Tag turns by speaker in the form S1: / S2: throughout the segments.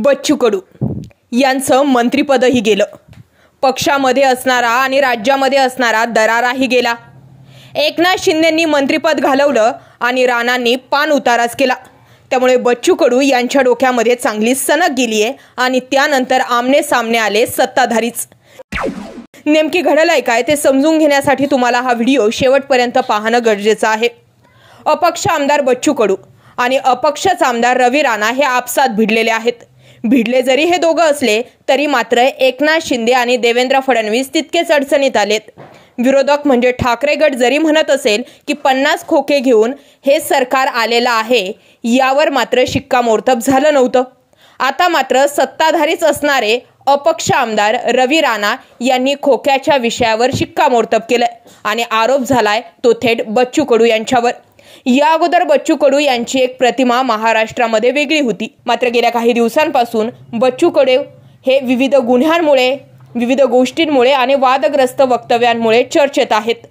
S1: बच्चू कडू यांचं मंत्रिपदही गेलं पक्षामध्ये असणारा आणि राज्यामध्ये असणारा दराराही गेला एकनाथ शिंदेंनी मंत्रिपद घालवलं आणि राणांनी पान उताराच केला त्यामुळे बच्चू कडू यांच्या डोक्यामध्ये चांगली सनक गेली आहे आणि त्यानंतर आमने सामने आले सत्ताधारीच नेमकी घडलंय काय ते समजून घेण्यासाठी तुम्हाला हा व्हिडिओ शेवटपर्यंत पाहणं गरजेचं आहे अपक्ष आमदार बच्चू कडू आणि अपक्षच आमदार रवी राणा हे आपसात भिडलेले आहेत भिडले जरी हे दोघं असले तरी मात्र एकनाथ शिंदे आणि देवेंद्र फडणवीस तितकेच अडचणीत आलेत विरोधक म्हणजे ठाकरे गट जरी म्हणत असेल की पन्नास खोके घेऊन हे सरकार आलेलं आहे यावर मात्र शिक्कामोर्तब झालं नव्हतं आता मात्र सत्ताधारीच असणारे अपक्ष आमदार रवी राणा यांनी खोक्याच्या विषयावर शिक्कामोर्तब केलं आणि आरोप झालाय तो थेट बच्चू कडू यांच्यावर या अगोदर बच्चू कडू यांची एक प्रतिमा महाराष्ट्रामध्ये वेगळी होती मात्र गेल्या काही दिवसांपासून बच्चू कडू हे विविध गुन्ह्यांमुळे विविध गोष्टींमुळे आणि वादग्रस्त वक्तव्यांमुळे चर्चेत आहेत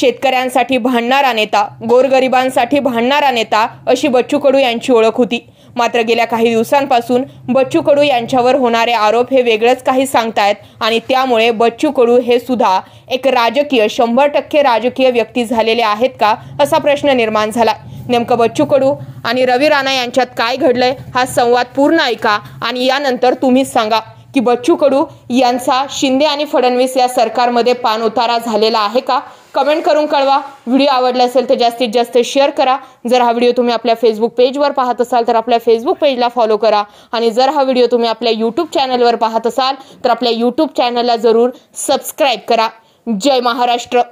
S1: शेतकऱ्यांसाठी भांडणारा नेता गोरगरिबांसाठी भांडणारा नेता अशी बच्चू कडू यांची ओळख होती मात्र गेल्या काही दिवसांपासून बच्चू कडू यांच्यावर होणारे आरोप हे वेगळंच काही सांगतायत आणि त्यामुळे बच्चू कडू हे सुद्धा एक राजकीय शंभर टक्के राजकीय व्यक्ती झालेले आहेत का असा प्रश्न निर्माण झाला नेमकं बच्चू कडू आणि रवी राणा यांच्यात काय घडलंय हा संवाद पूर्ण ऐका आणि यानंतर तुम्हीच सांगा की बच्चू कडू यांचा शिंदे आणि फडणवीस या सरकारमध्ये पानउतारा झालेला आहे का कमेंट करून कळवा व्हिडिओ आवडला असेल तर जास्तीत जास्त शेअर करा जर हा व्हिडिओ तुम्ही आपल्या फेसबुक पेजवर पाहत असाल तर आपल्या फेसबुक पेजला फॉलो करा आणि जर हा व्हिडिओ तुम्ही आपल्या यूट्यूब चॅनलवर पाहत असाल तर आपल्या यूट्यूब चॅनलला जरूर सबस्क्राईब करा जय महाराष्ट्र